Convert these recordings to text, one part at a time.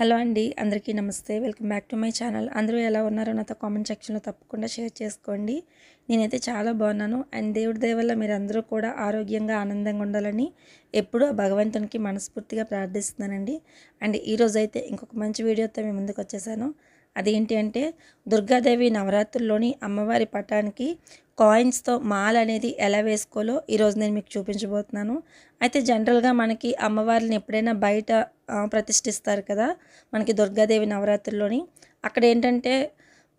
hello అండి అందరికీ నమస్తే welcome back to my channel అందరూ ఎలా ఉన్నారో నాతో కామెంట్ సెక్షన్లో తప్పకుండా షేర్ చేసుకోండి నేనైతే చాలా బాగున్నాను అండ్ దేవుడి దయ వల్ల మీరందరూ కూడా ఆరోగ్యంగా ఆనందంగా ఉండాలని ఎప్పుడూ భగవంతునికి మనస్ఫూర్తిగా ప్రార్థిస్తున్నానండి అండ్ ఈరోజైతే ఇంకొక మంచి వీడియోతో మేము ముందుకు వచ్చేసాను అదేంటి అంటే దుర్గాదేవి నవరాత్రుల్లోని అమ్మవారి పటానికి కాయిన్స్తో మాల్ అనేది ఎలా వేసుకోలో ఈరోజు నేను మీకు చూపించబోతున్నాను అయితే జనరల్గా మనకి అమ్మవారిని ఎప్పుడైనా బయట ప్రతిష్ఠిస్తారు కదా మనకి దుర్గాదేవి నవరాత్రుల్లోని అక్కడ ఏంటంటే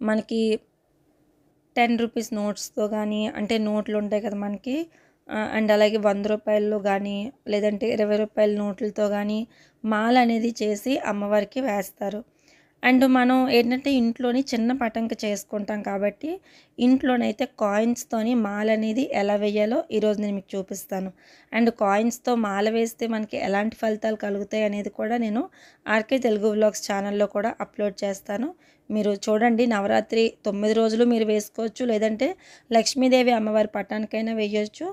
మనకి టెన్ రూపీస్ నోట్స్తో కానీ అంటే నోట్లు ఉంటాయి కదా మనకి అండ్ అలాగే వంద రూపాయలు కానీ లేదంటే ఇరవై రూపాయల నోట్లతో కానీ మాల్ అనేది చేసి అమ్మవారికి వేస్తారు అండ్ మనం ఏంటంటే ఇంట్లోని చిన్న పటంక చేసుకుంటాం కాబట్టి ఇంట్లోనైతే కాయిన్స్తోని మాల అనేది ఎలా వేయాలో ఈరోజు నేను మీకు చూపిస్తాను అండ్ కాయిన్స్తో మాల వేస్తే మనకి ఎలాంటి ఫలితాలు కలుగుతాయి అనేది కూడా నేను ఆర్కే తెలుగు వ్లాగ్స్ ఛానల్లో కూడా అప్లోడ్ చేస్తాను మీరు చూడండి నవరాత్రి తొమ్మిది రోజులు మీరు వేసుకోవచ్చు లేదంటే లక్ష్మీదేవి అమ్మవారి పటానికైనా వేయవచ్చు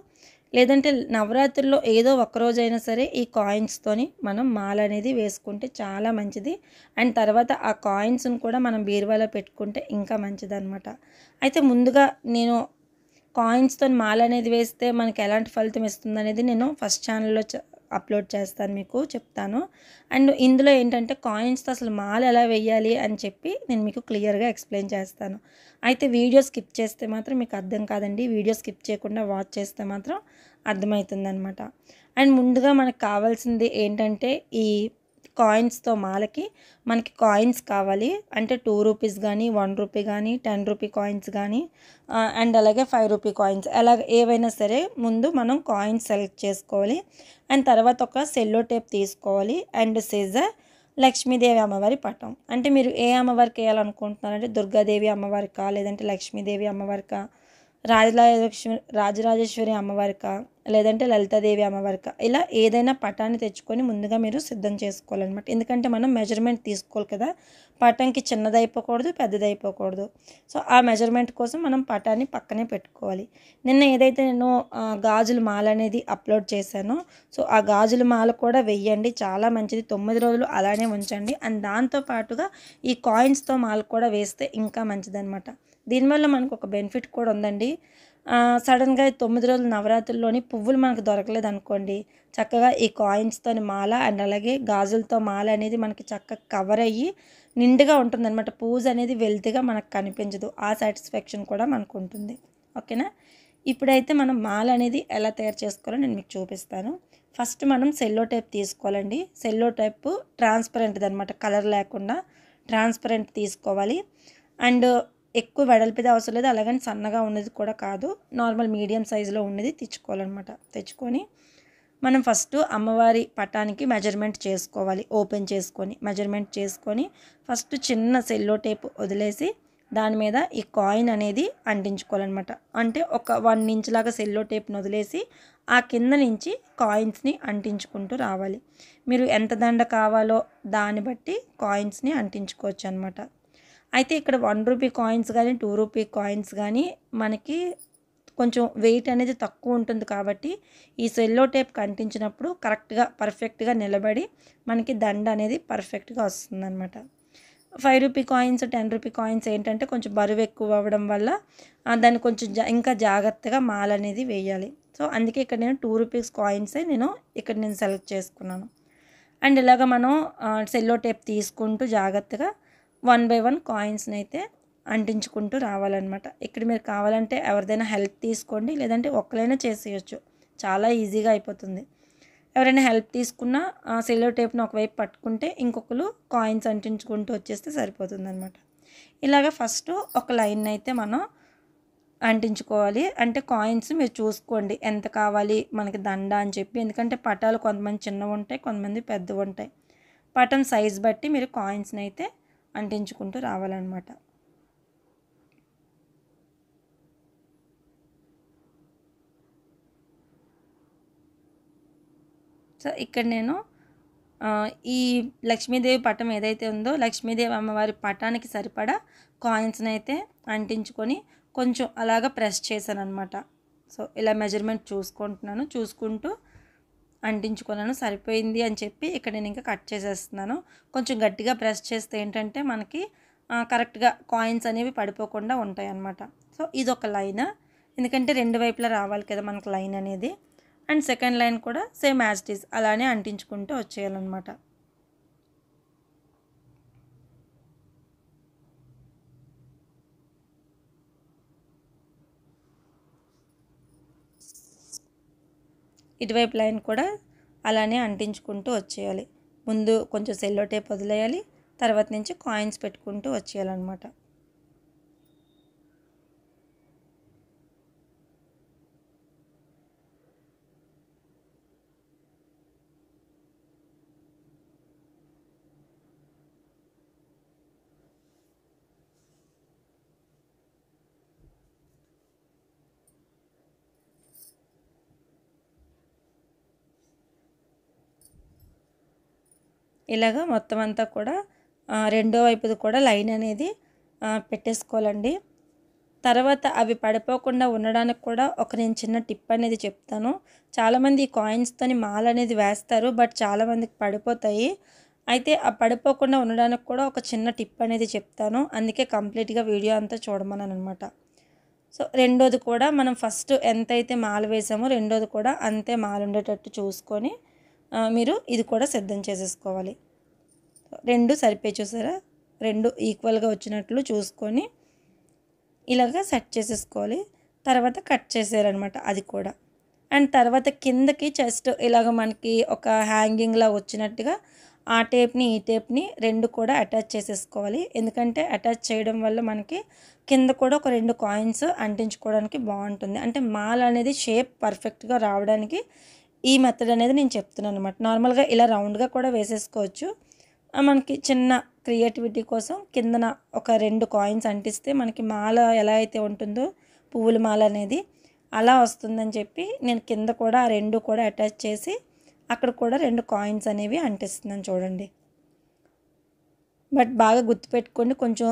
లేదంటే నవరాత్రుల్లో ఏదో ఒక్కరోజైనా సరే ఈ కాయిన్స్తోని మనం మాల అనేది వేసుకుంటే చాలా మంచిది అండ్ తర్వాత ఆ కాయిన్స్ను కూడా మనం బీరువాలో పెట్టుకుంటే ఇంకా మంచిదన్నమాట అయితే ముందుగా నేను కాయిన్స్తో మాల అనేది వేస్తే మనకి ఎలాంటి ఫలితం ఇస్తుంది అనేది నేను ఫస్ట్ ఛానల్లో అప్లోడ్ చేస్తాను మీకు చెప్తాను అండ్ ఇందులో ఏంటంటే కాయిన్స్తో అసలు మాల్ ఎలా వేయాలి అని చెప్పి నేను మీకు క్లియర్గా ఎక్స్ప్లెయిన్ చేస్తాను అయితే వీడియో స్కిప్ చేస్తే మాత్రం మీకు అర్థం కాదండి వీడియో స్కిప్ చేయకుండా వాచ్ చేస్తే మాత్రం అర్థమవుతుందనమాట అండ్ ముందుగా మనకు కావాల్సింది ఏంటంటే ఈ కాయిన్స్తో మాలకి మనకి కాయిన్స్ కావాలి అంటే టూ రూపీస్ కానీ వన్ రూపీ కానీ టెన్ రూపీ కాయిన్స్ కానీ అండ్ అలాగే ఫైవ్ రూపీ కాయిన్స్ అలా ఏవైనా సరే ముందు మనం కాయిన్స్ సెలెక్ట్ చేసుకోవాలి అండ్ తర్వాత ఒక సెల్లో టేప్ తీసుకోవాలి అండ్ సీజర్ లక్ష్మీదేవి అమ్మవారి పటం అంటే మీరు ఏ అమ్మవారికి వేయాలనుకుంటున్నారంటే దుర్గాదేవి అమ్మవారికా లేదంటే లక్ష్మీదేవి అమ్మవారికా రాజరాజలక్ష్మి రాజరాజేశ్వరి అమ్మవారికా లేదంటే లలితాదేవి అమ్మవారికి ఇలా ఏదైనా పటాన్ని తెచ్చుకొని ముందుగా మీరు సిద్ధం చేసుకోవాలన్నమాట ఎందుకంటే మనం మెజర్మెంట్ తీసుకోవాలి కదా పటానికి చిన్నదైపోకూడదు పెద్దదైపోకూడదు సో ఆ మెజర్మెంట్ కోసం మనం పటాన్ని పక్కనే పెట్టుకోవాలి నిన్న ఏదైతే నేను గాజుల మాల అనేది అప్లోడ్ చేశానో సో ఆ గాజుల మాల కూడా వెయ్యండి చాలా మంచిది తొమ్మిది రోజులు అలానే ఉంచండి అండ్ దాంతో పాటుగా ఈ కాయిన్స్తో మాల కూడా వేస్తే ఇంకా అనమాట దీనివల్ల మనకు ఒక బెనిఫిట్ కూడా ఉందండి సడన్గా తొమ్మిది రోజుల నవరాత్రుల్లోని పువ్వులు మనకు దొరకలేదు అనుకోండి చక్కగా ఈ కాయిన్స్తో మాల అండ్ అలాగే గాజులతో మాల అనేది మనకి చక్కగా కవర్ అయ్యి నిండుగా ఉంటుందన్నమాట పూజ అనేది వెల్త్గా మనకు కనిపించదు ఆ సాటిస్ఫాక్షన్ కూడా మనకు ఉంటుంది ఓకేనా ఇప్పుడైతే మనం మాల అనేది ఎలా తయారు చేసుకోవాలో నేను మీకు చూపిస్తాను ఫస్ట్ మనం సెల్లో టైప్ తీసుకోవాలండి సెల్లో టైప్ ట్రాన్స్పరెంట్ది అనమాట కలర్ లేకుండా ట్రాన్స్పరెంట్ తీసుకోవాలి అండ్ ఎక్కువ వెడల్పిది అవసరం లేదు అలాగని సన్నగా ఉన్నది కూడా కాదు నార్మల్ మీడియం సైజులో ఉన్నది తెచ్చుకోవాలన్నమాట తెచ్చుకొని మనం ఫస్ట్ అమ్మవారి పటానికి మెజర్మెంట్ చేసుకోవాలి ఓపెన్ చేసుకొని మెజర్మెంట్ చేసుకొని ఫస్ట్ చిన్న సెల్లో టేప్ వదిలేసి దాని మీద ఈ కాయిన్ అనేది అంటించుకోవాలన్నమాట అంటే ఒక వన్ ఇంచ్ లాగా సెల్లో టేప్ను వదిలేసి ఆ కింద నుంచి కాయిన్స్ని అంటించుకుంటూ రావాలి మీరు ఎంత దండ కావాలో దాన్ని బట్టి కాయిన్స్ని అంటించుకోవచ్చు అనమాట అయితే ఇక్కడ వన్ రూపీ కాయిన్స్ కానీ టూ రూపీ కాయిన్స్ కానీ మనకి కొంచెం వెయిట్ అనేది తక్కువ ఉంటుంది కాబట్టి ఈ సెల్లో టేప్ కంటించినప్పుడు కరెక్ట్గా పర్ఫెక్ట్గా నిలబడి మనకి దండ అనేది పర్ఫెక్ట్గా వస్తుందన్నమాట five rupee coins ten rupee coins ఏంటంటే కొంచెం బరువు ఎక్కువ అవ్వడం వల్ల దాన్ని కొంచెం ఇంకా జాగ్రత్తగా మాల అనేది వేయాలి సో అందుకే ఇక్కడ నేను టూ రూపీస్ కాయిన్సే నేను ఇక్కడ నేను సెలెక్ట్ చేసుకున్నాను అండ్ ఇలాగ మనం సెల్లో టేప్ తీసుకుంటూ జాగ్రత్తగా వన్ బై వన్ కాయిన్స్ని అయితే అంటించుకుంటూ రావాలన్నమాట ఇక్కడ మీరు కావాలంటే ఎవరిదైనా హెల్ప్ తీసుకోండి లేదంటే ఒక్కలైనా చేసేయచ్చు చాలా ఈజీగా అయిపోతుంది ఎవరైనా హెల్ప్ తీసుకున్నా సిల్వర్ టేప్ను ఒకవైపు పట్టుకుంటే ఇంకొకరు కాయిన్స్ అంటించుకుంటూ వచ్చేస్తే సరిపోతుంది అనమాట ఇలాగ ఫస్ట్ ఒక లైన్ అయితే మనం అంటించుకోవాలి అంటే కాయిన్స్ మీరు చూసుకోండి ఎంత కావాలి మనకి దండ అని చెప్పి ఎందుకంటే పటాలు కొంతమంది చిన్నవి ఉంటాయి కొంతమంది పెద్దవి ఉంటాయి పటం సైజ్ బట్టి మీరు కాయిన్స్ని అయితే అంటించుకుంటూ రావాలన్నమాట సో ఇక్కడ నేను ఈ లక్ష్మీదేవి పటం ఏదైతే ఉందో లక్ష్మీదేవి అమ్మవారి పటానికి సరిపడా కాయిన్స్ని అయితే అంటించుకొని కొంచెం అలాగ ప్రెస్ చేశాను అనమాట సో ఇలా మెజర్మెంట్ చూసుకుంటున్నాను చూసుకుంటూ అంటించుకున్నాను సరిపోయింది అని చెప్పి ఇక్కడ నేను ఇంకా కట్ చేసేస్తున్నాను కొంచెం గట్టిగా ప్రెస్ చేస్తే ఏంటంటే మనకి కరెక్ట్గా కాయిన్స్ అనేవి పడిపోకుండా ఉంటాయి అన్నమాట సో ఇది ఒక లైన్ ఎందుకంటే రెండు వైపులా రావాలి కదా మనకు లైన్ అనేది అండ్ సెకండ్ లైన్ కూడా సేమ్ యాజ్ ఇట్ ఈస్ అలానే అంటించుకుంటూ వచ్చేయాలన్నమాట ఇటువైపు లైన్ కూడా అలానే అంటించుకుంటూ వచ్చేయాలి ముందు కొంచెం సెల్లో టేప్ వదిలేయాలి తర్వాత నుంచి కాయిన్స్ పెట్టుకుంటూ వచ్చేయాలన్నమాట ఇలాగ మొత్తం అంతా కూడా రెండో వైపుది కూడా లైన్ అనేది పెట్టేసుకోవాలండి తర్వాత అవి పడిపోకుండా ఉండడానికి కూడా ఒక నేను చిన్న టిప్ అనేది చెప్తాను చాలామంది ఈ కాయిన్స్తోని మాల అనేది వేస్తారు బట్ చాలామందికి పడిపోతాయి అయితే ఆ పడిపోకుండా ఉండడానికి కూడా ఒక చిన్న టిప్ అనేది చెప్తాను అందుకే కంప్లీట్గా వీడియో అంతా చూడమని అనమాట సో రెండోది కూడా మనం ఫస్ట్ ఎంతైతే మాల వేసామో రెండోది కూడా అంతే మాలు ఉండేటట్టు చూసుకొని మీరు ఇది కూడా సిద్ధం చేసేసుకోవాలి రెండు సరిపోయి చూసారా రెండు ఈక్వల్గా వచ్చినట్లు చూసుకొని ఇలాగ సెట్ చేసేసుకోవాలి తర్వాత కట్ చేసేయాలన్నమాట అది కూడా అండ్ తర్వాత కిందకి జస్ట్ ఇలాగ మనకి ఒక హ్యాంగింగ్లా వచ్చినట్టుగా ఆ టేప్ని ఈ టేప్ని రెండు కూడా అటాచ్ చేసేసుకోవాలి ఎందుకంటే అటాచ్ చేయడం వల్ల మనకి కింద కూడా ఒక రెండు కాయిన్స్ అంటించుకోవడానికి బాగుంటుంది అంటే మాల్ అనేది షేప్ పర్ఫెక్ట్గా రావడానికి ఈ మెథడ్ అనేది నేను చెప్తున్నాను అనమాట నార్మల్గా ఇలా రౌండ్గా కూడా వేసేసుకోవచ్చు మనకి చిన్న క్రియేటివిటీ కోసం కిందన ఒక రెండు కాయిన్స్ అంటిస్తే మనకి మాల ఎలా అయితే ఉంటుందో పువ్వుల మాల అనేది అలా వస్తుందని చెప్పి నేను కింద కూడా ఆ రెండు కూడా అటాచ్ చేసి అక్కడ కూడా రెండు కాయిన్స్ అనేవి అంటిస్తున్నాను చూడండి బట్ బాగా గుర్తుపెట్టుకోండి కొంచెం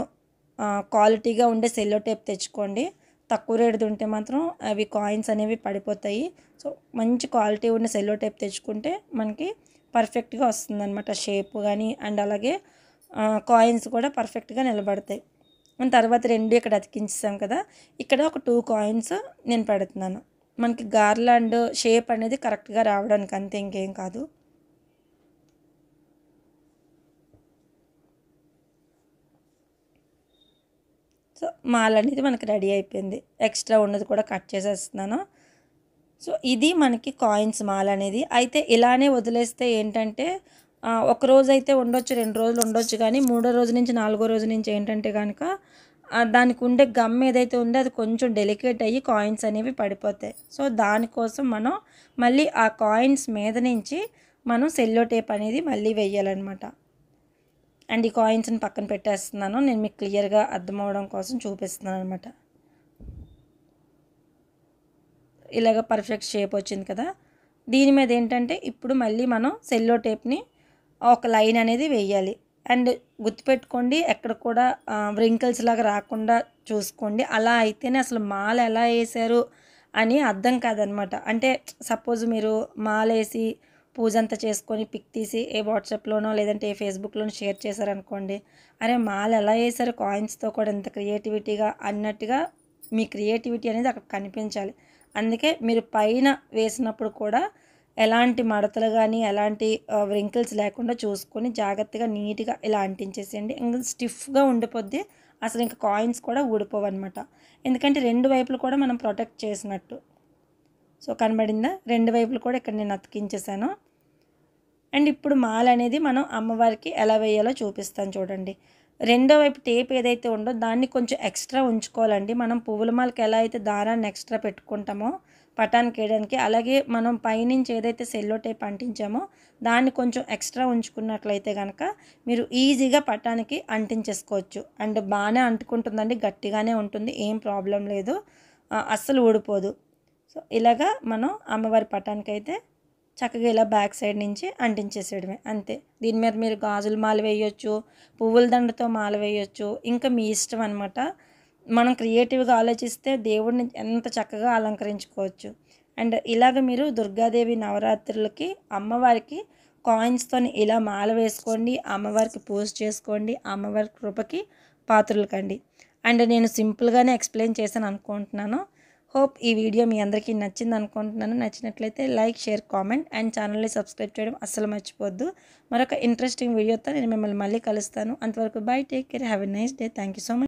క్వాలిటీగా ఉండే సెల్లో టేప్ తెచ్చుకోండి తక్కువ రేటుది ఉంటే మాత్రం అవి కాయిన్స్ అనేవి పడిపోతాయి సో మంచి క్వాలిటీ ఉన్న సెల్లో టైప్ తెచ్చుకుంటే మనకి పర్ఫెక్ట్గా వస్తుందన్నమాట షేప్ కానీ అండ్ అలాగే కాయిన్స్ కూడా పర్ఫెక్ట్గా నిలబడతాయి మన తర్వాత రెండు ఇక్కడ అతికించాం కదా ఇక్కడ ఒక టూ కాయిన్స్ నేను పెడుతున్నాను మనకి గార్లాండ్ షేప్ అనేది కరెక్ట్గా రావడానికి అంతే ఇంకేం కాదు సో మాల్ అనేది మనకి రెడీ అయిపోయింది ఎక్స్ట్రా ఉన్నది కూడా కట్ చేసేస్తున్నాను సో ఇది మనకి కాయిన్స్ మాల్ అనేది అయితే ఇలానే వదిలేస్తే ఏంటంటే ఒక రోజు అయితే ఉండొచ్చు రెండు రోజులు ఉండొచ్చు కానీ మూడో రోజు నుంచి నాలుగో రోజు నుంచి ఏంటంటే కనుక దానికి ఉండే గమ్ ఏదైతే ఉందో అది కొంచెం డెలికేట్ అయ్యి కాయిన్స్ అనేవి పడిపోతాయి సో దానికోసం మనం మళ్ళీ ఆ కాయిన్స్ మీద నుంచి మనం సెల్లో టేప్ అనేది మళ్ళీ వెయ్యాలన్నమాట అండ్ ఈ కాయిన్స్ని పక్కన పెట్టేస్తున్నాను నేను మీకు క్లియర్గా అర్థం అవ్వడం కోసం చూపిస్తున్నాను అనమాట ఇలాగ పర్ఫెక్ట్ షేప్ వచ్చింది కదా దీని మీద ఏంటంటే ఇప్పుడు మళ్ళీ మనం సెల్లో టేప్ని ఒక లైన్ అనేది వేయాలి అండ్ గుర్తుపెట్టుకోండి ఎక్కడ కూడా వ్రింకిల్స్ లాగా రాకుండా చూసుకోండి అలా అయితేనే అసలు మాల ఎలా వేసారు అని అర్థం కాదనమాట అంటే సపోజ్ మీరు మాలేసి పూజ అంతా చేసుకొని పిక్ తీసి ఏ వాట్సాప్లోనో లేదంటే ఏ ఫేస్బుక్లోనో షేర్ చేశారనుకోండి అరే మాలు ఎలా వేశారు కాయిన్స్తో కూడా ఇంత క్రియేటివిటీగా అన్నట్టుగా మీ క్రియేటివిటీ అనేది అక్కడ కనిపించాలి అందుకే మీరు పైన వేసినప్పుడు కూడా ఎలాంటి మడతలు కానీ ఎలాంటి వ్రింకిల్స్ లేకుండా చూసుకొని జాగ్రత్తగా నీట్గా ఇలా అంటించేసేయండి ఇంకా స్టిఫ్గా ఉండిపోద్ది అసలు ఇంకా కాయిన్స్ కూడా ఊడిపోవన్నమాట ఎందుకంటే రెండు వైపులు కూడా మనం ప్రొటెక్ట్ చేసినట్టు సో కనబడిందా రెండు వైపులు కూడా ఇక్కడ నేను అతికించేసాను అండ్ ఇప్పుడు మాల అనేది మనం అమ్మవారికి ఎలా వేయాలో చూపిస్తాను చూడండి రెండో వైపు టేప్ ఏదైతే ఉందో దాన్ని కొంచెం ఎక్స్ట్రా ఉంచుకోవాలండి మనం పువ్వుల మాలకి ఎలా అయితే దారాన్ని ఎక్స్ట్రా పెట్టుకుంటామో పటానికి వేయడానికి అలాగే మనం పైనుంచి ఏదైతే సెల్లో టేప్ అంటించామో దాన్ని కొంచెం ఎక్స్ట్రా ఉంచుకున్నట్లయితే కనుక మీరు ఈజీగా పటానికి అంటించేసుకోవచ్చు అండ్ బాగానే అంటుకుంటుందండి గట్టిగానే ఉంటుంది ఏం ప్రాబ్లం లేదు అస్సలు ఊడిపోదు సో ఇలాగా మనం అమ్మవారి పటానికి అయితే చక్కగా ఇలా బ్యాక్ సైడ్ నుంచి అంటించేసేయడమే అంతే దీని మీద మీరు గాజులు మాల వేయొచ్చు పువ్వుల దండతో మాల వేయొచ్చు ఇంకా మీ ఇష్టం అనమాట మనం క్రియేటివ్గా ఆలోచిస్తే దేవుడిని ఎంత చక్కగా అలంకరించుకోవచ్చు అండ్ ఇలాగ మీరు దుర్గాదేవి నవరాత్రులకి అమ్మవారికి కాయిన్స్తో ఇలా మాల వేసుకోండి అమ్మవారికి పూజ చేసుకోండి అమ్మవారి కృపకి పాత్రలు కండి అండ్ నేను సింపుల్గానే ఎక్స్ప్లెయిన్ చేశాను అనుకుంటున్నాను హోప్ ఈ వీడియో మీ అందరికీ నచ్చింది అనుకుంటున్నాను నచ్చినట్లయితే లైక్ షేర్ కామెంట్ అండ్ ఛానల్ని సబ్స్క్రైబ్ చేయడం అస్సలు మర్చిపోద్దు మరొక ఇంట్రెస్టింగ్ వీడియోతో నేను మిమ్మల్ని మళ్ళీ కలుస్తాను అంతవరకు bye take care have a nice day thank so much